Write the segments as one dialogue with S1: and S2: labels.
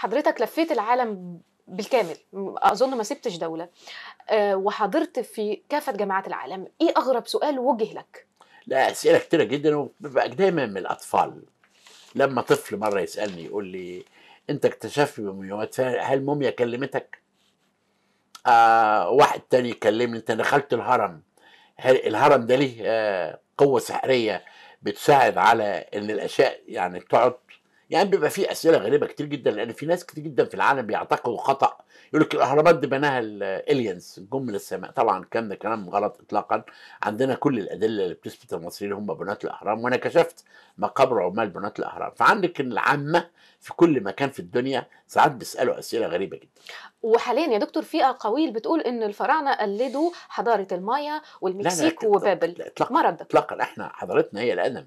S1: حضرتك لفيت العالم بالكامل اظن ما سبتش دوله آه، وحضرت في كافه جامعات العالم ايه اغرب سؤال وجه لك
S2: لا اسئله كتيره جدا وببقى دايما من الاطفال لما طفل مره يسالني يقول لي انت اكتشفت بمومياوات هل موميا كلمتك آه واحد تاني يكلمني انت دخلت الهرم هل الهرم ده ليه آه قوه سحريه بتساعد على ان الاشياء يعني تقعد يعني بيبقى في اسئله غريبه كتير جدا لان في ناس كتير جدا في العالم بيعتقدوا خطا يقول لك الاهرامات دي بناها الالينز جم من السماء طبعا الكلام ده كلام غلط اطلاقا عندنا كل الادله اللي بتثبت المصريين هم بناة الاهرام وانا كشفت مقابر عمال بناة الاهرام فعندك العامه في كل مكان في الدنيا ساعات بيسالوا اسئله غريبه جدا
S1: وحاليا يا دكتور في اقاويل بتقول ان الفراعنه قلدوا حضاره المايا والمكسيك لا لا وبابل لا
S2: اطلاقا اطلاقا احنا حضارتنا هي الادم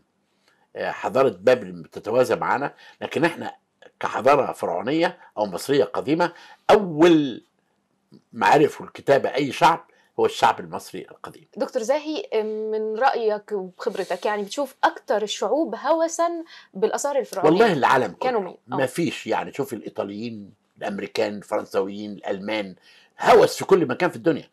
S2: آه، حضاره بابل تتوازى معانا لكن احنا كحضاره فرعونيه او مصريه قديمه اول معرف الكتابه اي شعب هو الشعب المصري القديم
S1: دكتور زاهي من رايك وخبرتك يعني بتشوف اكتر الشعوب هوسا بالاثار الفرعونيه والله
S2: العالم كانوا مين آه. ما فيش يعني شوف الايطاليين الامريكان الفرنسويين الالمان هوس في كل مكان في الدنيا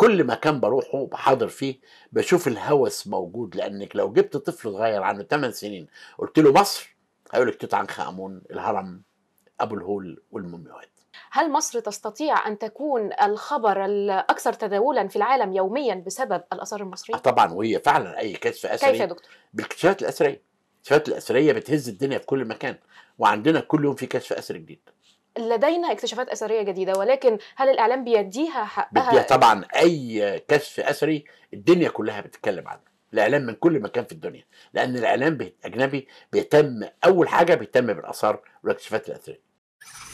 S2: كل مكان بروحه بحاضر فيه بشوف الهوس موجود لانك لو جبت طفل صغير عنده 8 سنين قلت له مصر هيقول لك توت عنخ امون الهرم ابو الهول والمومياوات
S1: هل مصر تستطيع ان تكون الخبر الاكثر تداولا في العالم يوميا بسبب الاثار المصريه؟ آه
S2: طبعا وهي فعلا اي كشف اثري كيف يا دكتور؟ بالاكتشافات الاثريه، الاكتشافات الاثريه بتهز الدنيا في كل مكان وعندنا كل يوم في كشف اثري جديد.
S1: لدينا اكتشافات اثريه جديده ولكن هل الاعلام بيديها حقها بيديها طبعا
S2: اي كشف اثري الدنيا كلها بتتكلم عنه الاعلام من كل مكان في الدنيا لان الاعلام الاجنبي بيتم اول حاجه بيهتم بالاثار والاكتشافات الاثريه